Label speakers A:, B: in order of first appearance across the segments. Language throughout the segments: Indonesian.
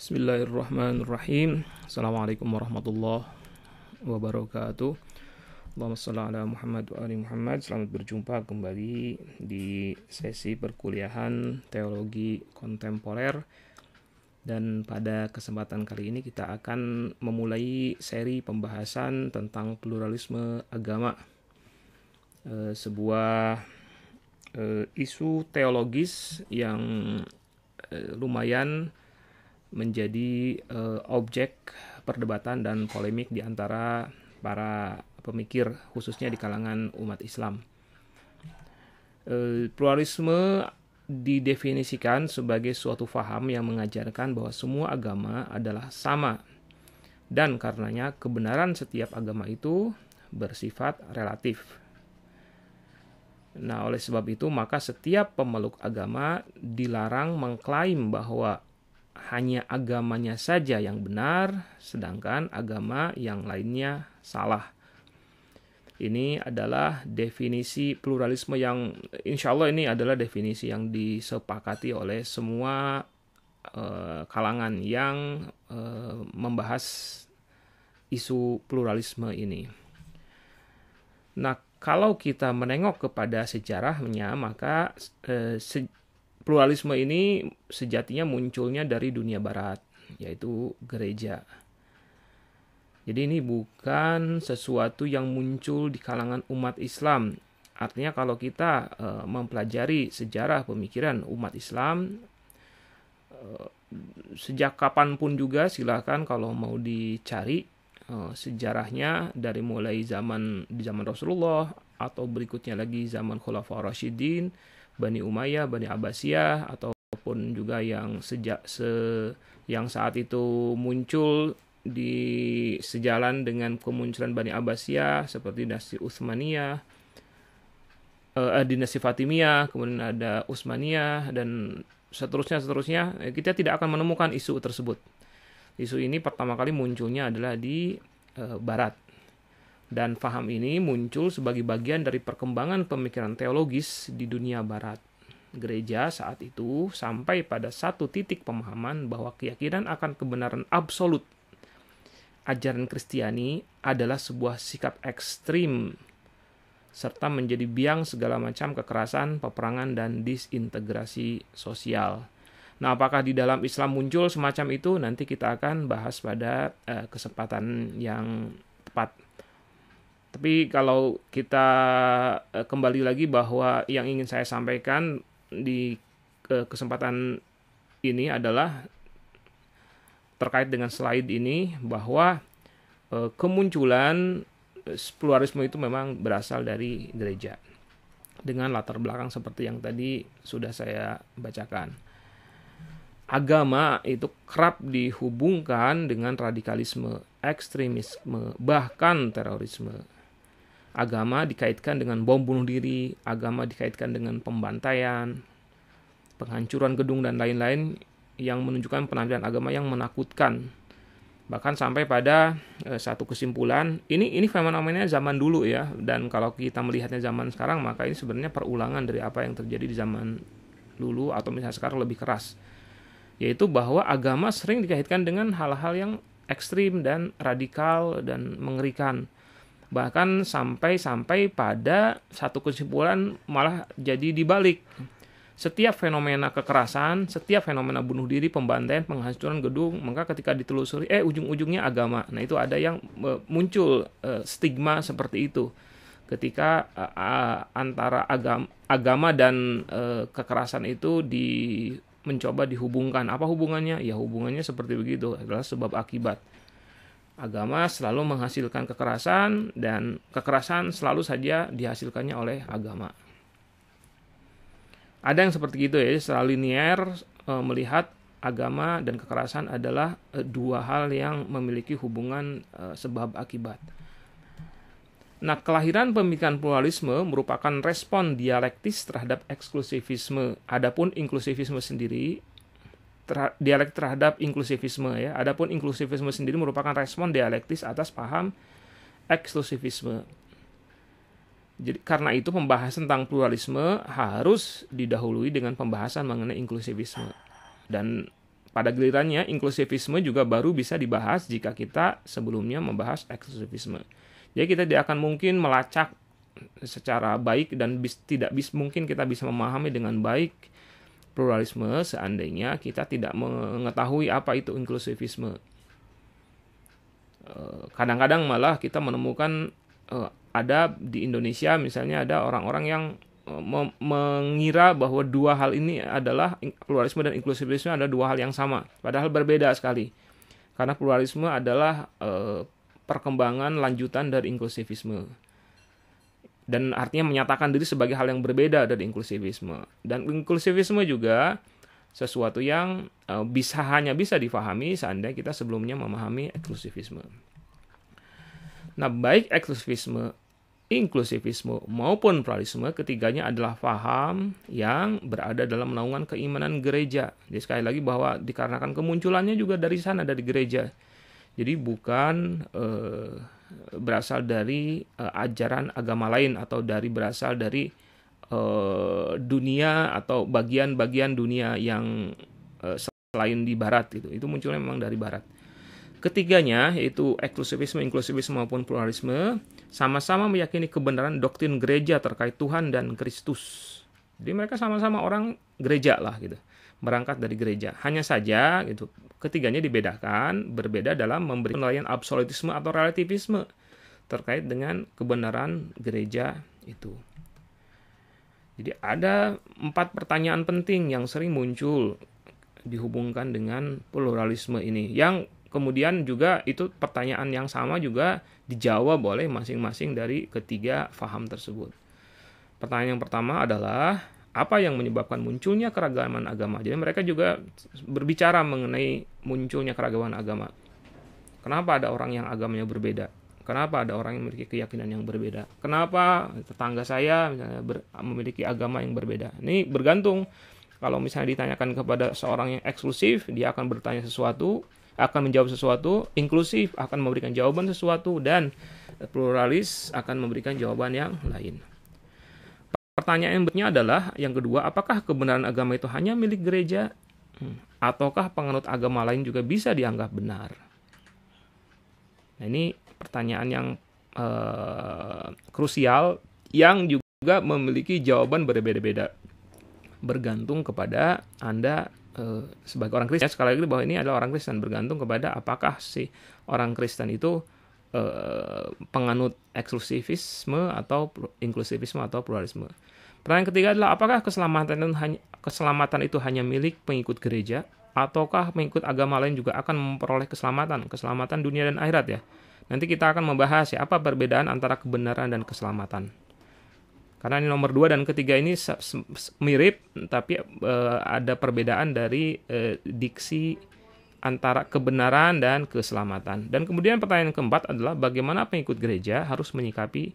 A: Bismillahirrahmanirrahim. Assalamualaikum warahmatullahi wabarakatuh. Allahumma salli ala Muhammad wa ali Muhammad. Selamat berjumpa kembali di sesi perkuliahan teologi kontemporer. Dan pada kesempatan kali ini kita akan memulai seri pembahasan tentang pluralisme agama. E, sebuah e, isu teologis yang e, lumayan lumayan menjadi uh, objek perdebatan dan polemik di antara para pemikir khususnya di kalangan umat Islam. Uh, pluralisme didefinisikan sebagai suatu faham yang mengajarkan bahwa semua agama adalah sama dan karenanya kebenaran setiap agama itu bersifat relatif. Nah, oleh sebab itu, maka setiap pemeluk agama dilarang mengklaim bahwa hanya agamanya saja yang benar, sedangkan agama yang lainnya salah. Ini adalah definisi pluralisme yang insya Allah ini adalah definisi yang disepakati oleh semua eh, kalangan yang eh, membahas isu pluralisme ini. Nah, kalau kita menengok kepada sejarahnya, maka eh, se Pluralisme ini sejatinya munculnya dari dunia barat, yaitu gereja. Jadi ini bukan sesuatu yang muncul di kalangan umat Islam. Artinya kalau kita eh, mempelajari sejarah pemikiran umat Islam eh, sejak kapan pun juga silahkan kalau mau dicari eh, sejarahnya dari mulai zaman di zaman Rasulullah atau berikutnya lagi zaman Khulafaur Rasyidin Bani Umayyah, Bani Abbasiyah ataupun juga yang sejak se yang saat itu muncul di sejalan dengan kemunculan Bani Abbasiyah seperti dinasti Utsmaniyah, eh, eh dinasti Fatimiyah, kemudian ada Utsmaniyah dan seterusnya seterusnya eh, kita tidak akan menemukan isu tersebut. Isu ini pertama kali munculnya adalah di eh, barat dan faham ini muncul sebagai bagian dari perkembangan pemikiran teologis di dunia barat. Gereja saat itu sampai pada satu titik pemahaman bahwa keyakinan akan kebenaran absolut. Ajaran Kristiani adalah sebuah sikap ekstrim serta menjadi biang segala macam kekerasan, peperangan, dan disintegrasi sosial. Nah, apakah di dalam Islam muncul semacam itu? Nanti kita akan bahas pada uh, kesempatan yang tepat. Tapi kalau kita eh, kembali lagi bahwa yang ingin saya sampaikan di eh, kesempatan ini adalah terkait dengan slide ini bahwa eh, kemunculan pluralisme itu memang berasal dari gereja dengan latar belakang seperti yang tadi sudah saya bacakan. Agama itu kerap dihubungkan dengan radikalisme, ekstremisme, bahkan terorisme agama dikaitkan dengan bom bunuh diri, agama dikaitkan dengan pembantaian, penghancuran gedung dan lain-lain yang menunjukkan penampilan agama yang menakutkan. Bahkan sampai pada e, satu kesimpulan, ini ini fenomenanya zaman dulu ya dan kalau kita melihatnya zaman sekarang maka ini sebenarnya perulangan dari apa yang terjadi di zaman dulu atau misalnya sekarang lebih keras. Yaitu bahwa agama sering dikaitkan dengan hal-hal yang ekstrim dan radikal dan mengerikan bahkan sampai-sampai pada satu kesimpulan malah jadi dibalik. Setiap fenomena kekerasan, setiap fenomena bunuh diri, pembantaian, penghancuran gedung, maka ketika ditelusuri, eh ujung-ujungnya agama. Nah itu ada yang eh, muncul eh, stigma seperti itu ketika eh, antara agama, agama dan kekerasan itu di mencoba dihubungkan. Apa hubungannya? Ya hubungannya seperti begitu adalah sebab akibat agama selalu menghasilkan kekerasan dan kekerasan selalu saja dihasilkannya oleh agama. Ada yang seperti itu ya, secara linier e, melihat agama dan kekerasan adalah e, dua hal yang memiliki hubungan e, sebab akibat. Nah, kelahiran pemikiran pluralisme merupakan respon dialektis terhadap eksklusivisme. Adapun inklusivisme sendiri terha terhadap inklusivisme ya. Adapun inklusivisme sendiri merupakan respon dialektis atas paham eksklusivisme. Jadi karena itu pembahasan tentang pluralisme harus didahului dengan pembahasan mengenai inklusivisme. Dan pada gelirannya inklusivisme juga baru bisa dibahas jika kita sebelumnya membahas eksklusivisme. Jadi kita tidak akan mungkin melacak secara baik dan bis, tidak bis, mungkin kita bisa memahami dengan baik pluralisme seandainya kita tidak mengetahui apa itu inklusivisme. Eh, kadang-kadang malah kita menemukan eh, ada di Indonesia misalnya ada orang-orang yang eh, mengira bahwa dua hal ini adalah pluralisme dan inklusivisme ada dua hal yang sama, padahal berbeda sekali. Karena pluralisme adalah perkembangan lanjutan dari inklusivisme dan artinya menyatakan diri sebagai hal yang berbeda dari inklusivisme. Dan inklusivisme juga sesuatu yang eh, bisa hanya bisa difahami seandainya kita sebelumnya memahami eksklusivisme. Nah, baik eksklusivisme, inklusivisme maupun pluralisme ketiganya adalah faham yang berada dalam naungan keimanan gereja. Jadi sekali lagi bahwa dikarenakan kemunculannya juga dari sana dari gereja. Jadi bukan eh, berasal dari uh, ajaran agama lain atau dari berasal dari uh, dunia atau bagian-bagian dunia yang uh, selain di barat gitu. Itu munculnya memang dari barat. Ketiganya yaitu eksklusivisme, inklusivisme maupun pluralisme sama-sama meyakini kebenaran doktrin gereja terkait Tuhan dan Kristus. Jadi mereka sama-sama orang gereja lah gitu, berangkat dari gereja. Hanya saja gitu, ketiganya dibedakan, berbeda dalam memberi penilaian absolutisme atau relativisme terkait dengan kebenaran gereja itu. Jadi ada empat pertanyaan penting yang sering muncul dihubungkan dengan pluralisme ini yang kemudian juga itu pertanyaan yang sama juga dijawab oleh masing-masing dari ketiga faham tersebut. Pertanyaan yang pertama adalah apa yang menyebabkan munculnya keragaman agama. Jadi mereka juga berbicara mengenai munculnya keragaman agama. Kenapa ada orang yang agamanya berbeda? Kenapa ada orang yang memiliki keyakinan yang berbeda? Kenapa tetangga saya misalnya ber, memiliki agama yang berbeda? Ini bergantung kalau misalnya ditanyakan kepada seorang yang eksklusif, dia akan bertanya sesuatu, akan menjawab sesuatu, inklusif akan memberikan jawaban sesuatu dan pluralis akan memberikan jawaban yang lain. Pertanyaan yang berikutnya adalah yang kedua, apakah kebenaran agama itu hanya milik gereja hmm. ataukah penganut agama lain juga bisa dianggap benar? Nah, ini pertanyaan yang eh, krusial yang juga memiliki jawaban berbeda-beda bergantung kepada Anda eh, sebagai orang Kristen. Sekali lagi bahwa ini adalah orang Kristen bergantung kepada apakah si orang Kristen itu Eh, penganut eksklusivisme atau inklusivisme atau pluralisme. Pertanyaan ketiga adalah apakah keselamatan hanya keselamatan itu hanya milik pengikut gereja ataukah pengikut agama lain juga akan memperoleh keselamatan, keselamatan dunia dan akhirat ya. Nanti kita akan membahas ya apa perbedaan antara kebenaran dan keselamatan. Karena ini nomor dua dan ketiga ini mirip tapi e, ada perbedaan dari e, diksi antara kebenaran dan keselamatan. Dan kemudian pertanyaan keempat adalah bagaimana pengikut gereja harus menyikapi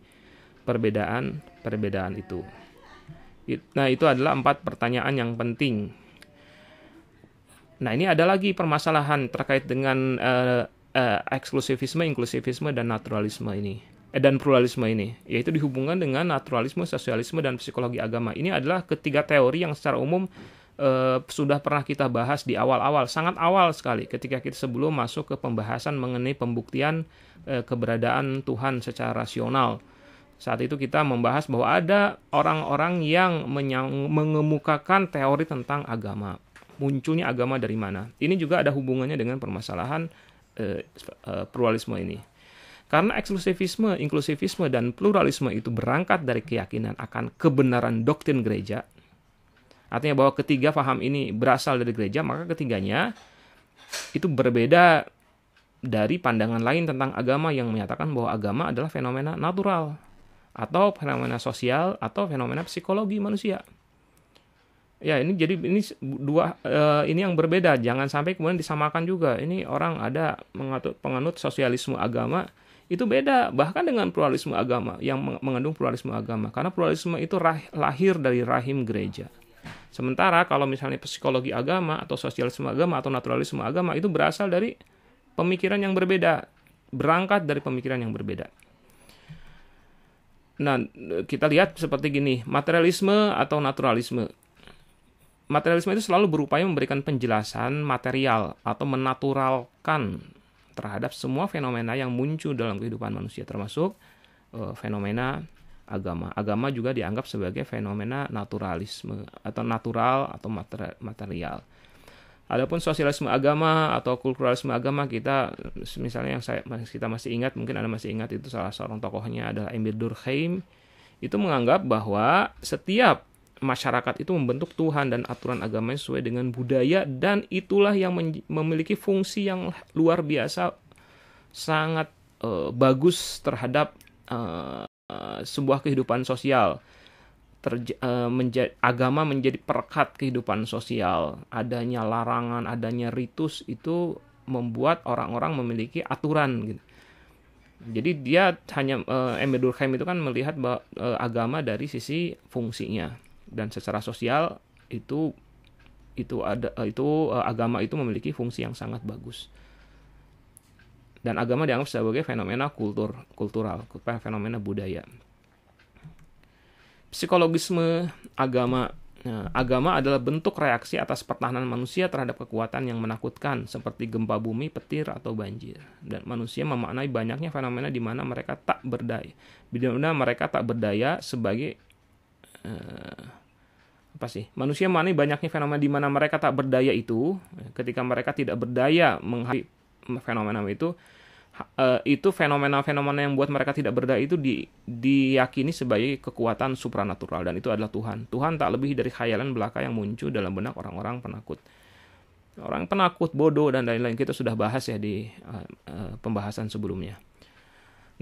A: perbedaan-perbedaan itu. Nah, itu adalah empat pertanyaan yang penting. Nah, ini ada lagi permasalahan terkait dengan uh, uh, eksklusivisme, inklusivisme, dan naturalisme ini. Eh, dan pluralisme ini, yaitu dihubungkan dengan naturalisme, sosialisme, dan psikologi agama. Ini adalah ketiga teori yang secara umum eh, sudah pernah kita bahas di awal-awal, sangat awal sekali ketika kita sebelum masuk ke pembahasan mengenai pembuktian eh, keberadaan Tuhan secara rasional. Saat itu kita membahas bahwa ada orang-orang yang mengemukakan teori tentang agama. Munculnya agama dari mana? Ini juga ada hubungannya dengan permasalahan eh, eh, pluralisme ini. Karena eksklusivisme, inklusivisme, dan pluralisme itu berangkat dari keyakinan akan kebenaran doktrin gereja, Artinya bahwa ketiga faham ini berasal dari gereja, maka ketiganya itu berbeda dari pandangan lain tentang agama yang menyatakan bahwa agama adalah fenomena natural atau fenomena sosial atau fenomena psikologi manusia. Ya, ini jadi ini dua uh, ini yang berbeda, jangan sampai kemudian disamakan juga. Ini orang ada mengatur penganut sosialisme agama itu beda bahkan dengan pluralisme agama yang mengandung pluralisme agama karena pluralisme itu lahir dari rahim gereja. Sementara kalau misalnya psikologi agama atau sosialisme agama atau naturalisme agama itu berasal dari pemikiran yang berbeda, berangkat dari pemikiran yang berbeda. Nah, kita lihat seperti gini, materialisme atau naturalisme. Materialisme itu selalu berupaya memberikan penjelasan material atau menaturalkan terhadap semua fenomena yang muncul dalam kehidupan manusia termasuk uh, fenomena agama. Agama juga dianggap sebagai fenomena naturalisme atau natural atau material. Adapun sosialisme agama atau kulturalisme agama kita misalnya yang saya kita masih ingat mungkin Anda masih ingat itu salah seorang tokohnya adalah Emil Durkheim itu menganggap bahwa setiap masyarakat itu membentuk Tuhan dan aturan agama sesuai dengan budaya dan itulah yang memiliki fungsi yang luar biasa sangat uh, bagus terhadap uh, Eh, sebuah kehidupan sosial. Terja, uh, eh, menja, agama menjadi perekat kehidupan sosial. Adanya larangan, adanya ritus itu membuat orang-orang memiliki aturan gitu. Jadi dia hanya uh, eh, Emil Durkheim itu kan melihat bahwa uh, agama dari sisi fungsinya dan secara sosial itu itu ada itu uh, agama itu memiliki fungsi yang sangat bagus dan agama dianggap sebagai fenomena kultur kultural, fenomena budaya. Psikologisme agama Nah, agama adalah bentuk reaksi atas pertahanan manusia terhadap kekuatan yang menakutkan seperti gempa bumi, petir, atau banjir. Dan manusia memaknai banyaknya fenomena di mana mereka tak berdaya. Di mana mereka tak berdaya sebagai eh, apa sih? Manusia memaknai banyaknya fenomena di mana mereka tak berdaya itu ketika mereka tidak berdaya menghadapi fenomena itu uh, itu fenomena-fenomena yang buat mereka tidak berdaya itu di, diyakini sebagai kekuatan supranatural dan itu adalah Tuhan. Tuhan tak lebih dari khayalan belaka yang muncul dalam benak orang-orang penakut. Orang penakut, bodoh dan lain-lain kita sudah bahas ya di uh, uh, pembahasan sebelumnya.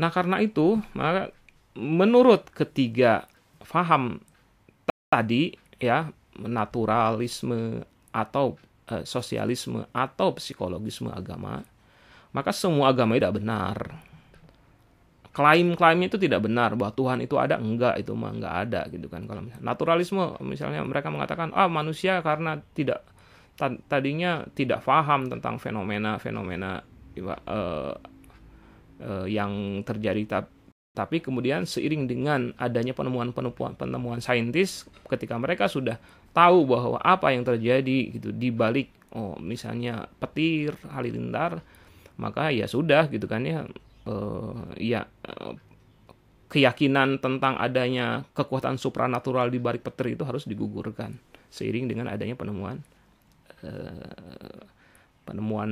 A: Nah, karena itu, maka menurut ketiga faham tadi ya, naturalisme atau e, sosialisme atau psikologisme agama maka semua agama tidak benar. Klaim-klaimnya itu tidak benar bahwa Tuhan itu ada enggak itu mah enggak ada gitu kan kalau misalnya naturalisme misalnya mereka mengatakan ah manusia karena tidak tadinya tidak paham tentang fenomena-fenomena uh, uh, yang terjadi tapi kemudian seiring dengan adanya penemuan-penemuan penemuan saintis ketika mereka sudah tahu bahwa apa yang terjadi gitu di balik oh misalnya petir halilintar maka ya sudah gitu kan ya uh, ya uh, keyakinan tentang adanya kekuatan supranatural di balik petir itu harus digugurkan seiring dengan adanya penemuan uh, penemuan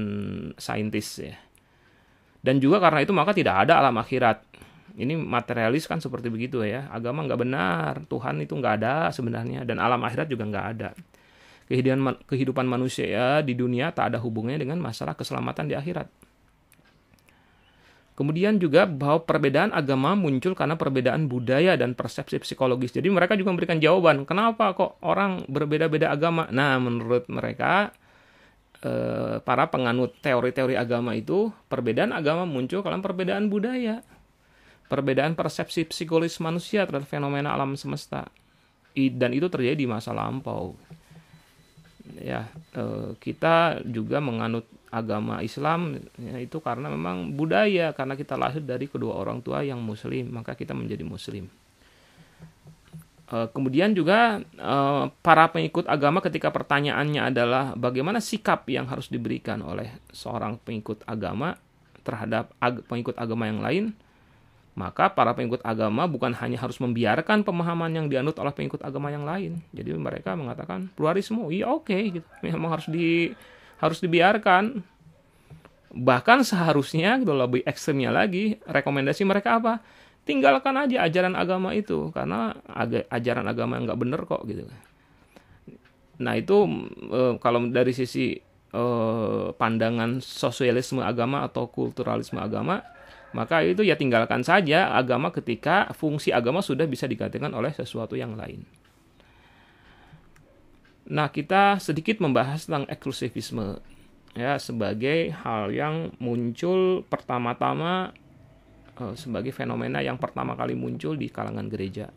A: saintis ya dan juga karena itu maka tidak ada alam akhirat ini materialis kan seperti begitu ya agama nggak benar Tuhan itu nggak ada sebenarnya dan alam akhirat juga nggak ada kehidupan kehidupan manusia ya, di dunia tak ada hubungannya dengan masalah keselamatan di akhirat Kemudian juga bahwa perbedaan agama muncul karena perbedaan budaya dan persepsi psikologis. Jadi mereka juga memberikan jawaban, kenapa kok orang berbeda-beda agama? Nah, menurut mereka eh, para penganut teori-teori agama itu perbedaan agama muncul karena perbedaan budaya. Perbedaan persepsi psikologis manusia terhadap fenomena alam semesta. Dan itu terjadi di masa lampau. Ya, eh, kita juga menganut agama Islam ya, itu karena memang budaya karena kita lahir dari kedua orang tua yang muslim maka kita menjadi muslim eh, kemudian juga eh, para pengikut agama ketika pertanyaannya adalah bagaimana sikap yang harus diberikan oleh seorang pengikut agama terhadap ag pengikut agama yang lain maka para pengikut agama bukan hanya harus membiarkan pemahaman yang dianut oleh pengikut agama yang lain jadi mereka mengatakan pluralisme iya oke okay, gitu memang harus di harus dibiarkan bahkan seharusnya kalau gitu lebih ekstremnya lagi rekomendasi mereka apa tinggalkan aja ajaran agama itu karena aga, ajaran agama yang nggak bener kok gitu nah itu e, kalau dari sisi e, pandangan sosialisme agama atau kulturalisme agama maka itu ya tinggalkan saja agama ketika fungsi agama sudah bisa digantikan oleh sesuatu yang lain. Nah, kita sedikit membahas tentang eksklusivisme ya sebagai hal yang muncul pertama-tama eh, sebagai fenomena yang pertama kali muncul di kalangan gereja.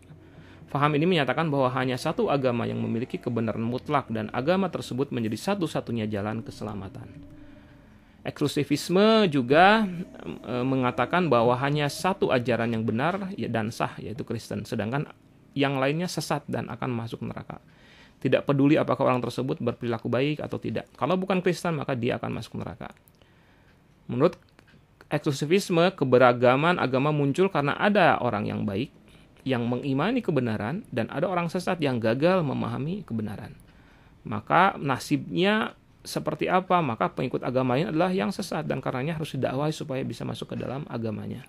A: Faham ini menyatakan bahwa hanya satu agama yang memiliki kebenaran mutlak dan agama tersebut menjadi satu-satunya jalan keselamatan. Eksklusivisme juga eh, mengatakan bahwa hanya satu ajaran yang benar ya, dan sah yaitu Kristen, sedangkan yang lainnya sesat dan akan masuk neraka. Tidak peduli apakah orang tersebut berperilaku baik atau tidak. Kalau bukan Kristen, maka dia akan masuk neraka. Menurut eksklusivisme, keberagaman agama muncul karena ada orang yang baik yang mengimani kebenaran dan ada orang sesat yang gagal memahami kebenaran. Maka nasibnya seperti apa? Maka pengikut agamanya adalah yang sesat dan karenanya harus didakwahi supaya bisa masuk ke dalam agamanya.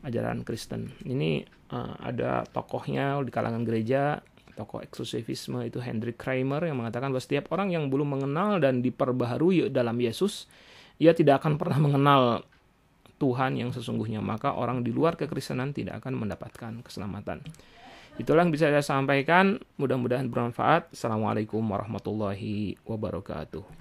A: Ajaran Kristen. Ini uh, ada tokohnya di kalangan gereja tokoh eksklusivisme itu Hendrik Kramer yang mengatakan bahwa setiap orang yang belum mengenal dan diperbaharui dalam Yesus, ia tidak akan pernah mengenal Tuhan yang sesungguhnya, maka orang di luar kekristenan tidak akan mendapatkan keselamatan. Itulah yang bisa saya sampaikan, mudah-mudahan bermanfaat. Assalamualaikum warahmatullahi wabarakatuh.